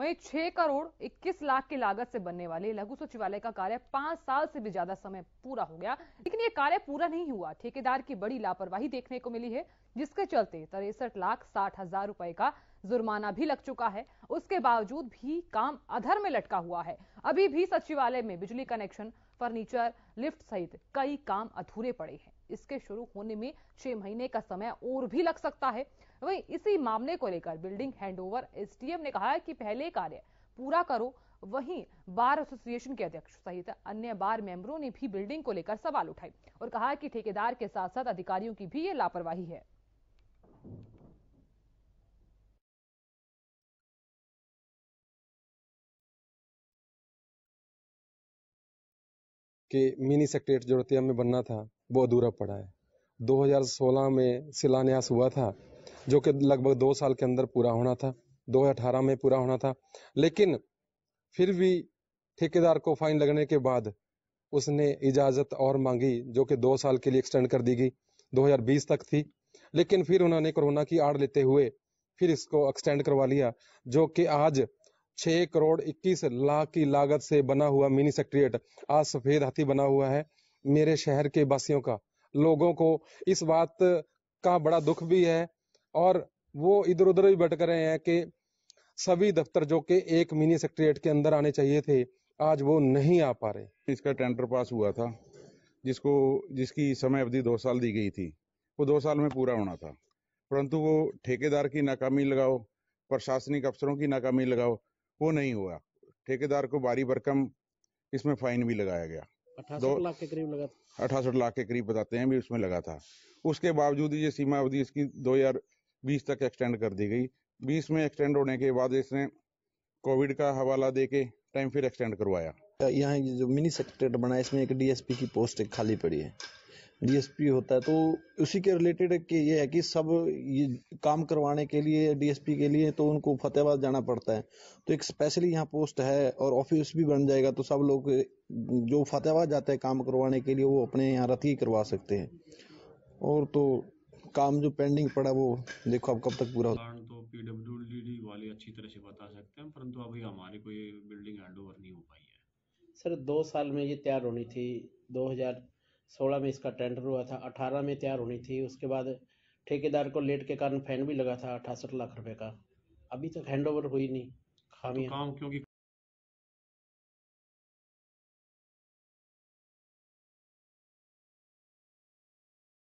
वहीं छह करोड़ इक्कीस लाख की लागत से बनने वाले लघु सचिवालय का कार्य पांच साल से भी ज्यादा समय पूरा हो गया लेकिन यह कार्य पूरा नहीं हुआ ठेकेदार की बड़ी लापरवाही देखने को मिली है जिसके चलते तिरसठ लाख साठ हजार रुपए का जुर्माना भी लग चुका है उसके बावजूद भी काम अधर में लटका हुआ है अभी भी सचिवालय में बिजली कनेक्शन फर्नीचर लिफ्ट सहित कई काम अधूरे पड़े हैं इसके शुरू होने में छह महीने का समय और भी लग सकता है वही इसी मामले को लेकर बिल्डिंग हैंडओवर एसडीएम ने कहा है कि पहले कार्य पूरा करो वहीं बार एसोसिएशन के अध्यक्ष सहित अन्य बार मेंबरों ने भी बिल्डिंग को लेकर सवाल उठाए और कहा कि ठेकेदार के साथ साथ अधिकारियों की भी ये लापरवाही है कि मिनी सेक्रेट जो रतिया में बनना था वो अधूरा पड़ा है 2016 में शिलान्यास हुआ था जो कि लगभग दो साल के अंदर पूरा होना था 2018 में पूरा होना था लेकिन फिर भी ठेकेदार को फाइन लगने के बाद उसने इजाज़त और मांगी जो कि दो साल के लिए एक्सटेंड कर दी गई 2020 तक थी लेकिन फिर उन्होंने कोरोना की आड़ लेते हुए फिर इसको एक्सटेंड करवा लिया जो कि आज छह करोड़ इक्कीस लाख की लागत से बना हुआ मिनी सेक्रेटरिएट आज सफेद हाथी बना हुआ है मेरे शहर के वासियों का लोगों को इस बात का बड़ा दुख भी है और वो इधर उधर भी भटक रहे हैं कि सभी दफ्तर जो के एक मिनी सेक्रेटरिएट के अंदर आने चाहिए थे आज वो नहीं आ पा रहे इसका टेंडर पास हुआ था जिसको जिसकी समय अवधि दो साल दी गई थी वो दो साल में पूरा होना था परंतु वो ठेकेदार की नाकामी लगाओ प्रशासनिक अफसरों की नाकामी लगाओ वो नहीं हुआ ठेकेदार को बारी भरकम इसमें फाइन भी लगाया गया अठासठ लाख के करीब लगा था अठासठ लाख के करीब बताते हैं भी उसमें लगा था उसके बावजूद ये सीमा अवधि इसकी 2020 तक एक्सटेंड कर दी गई 20 में एक्सटेंड होने के बाद इसने कोविड का हवाला दे के टाइम फिर एक्सटेंड करवाया यहाँ जो मिनी सेक्रेटरेट बना इसमें एक डीएसपी की पोस्ट खाली पड़ी है डीएसपी होता है तो उसी के रिलेटेड कि ये है कि सब ये काम करवाने के लिए डीएसपी के लिए तो उनको फतेहाबाद जाना पड़ता है तो एक स्पेशली यहाँ पोस्ट है और ऑफिस भी बन जाएगा तो सब लोग जो फतेहाबाद जाते हैं काम करवाने के लिए वो अपने यहाँ रथ ही करवा सकते हैं और तो काम जो पेंडिंग पड़ा वो देखो अब कब तक पूरा तो वाले अच्छी तरह से बता सकते हैं परंतु अभी हमारी कोई बिल्डिंग हैंड नहीं हो पाई है सर दो साल में ये तैयार होनी थी 2000 सोलह में इसका टेंडर हुआ था अठारह में तैयार होनी थी उसके बाद ठेकेदार को लेट के कारण फैन भी लगा था अठासठ लाख रुपए का अभी तक हैंड ओवर हुई नहीं खामी तो काम क्योंकि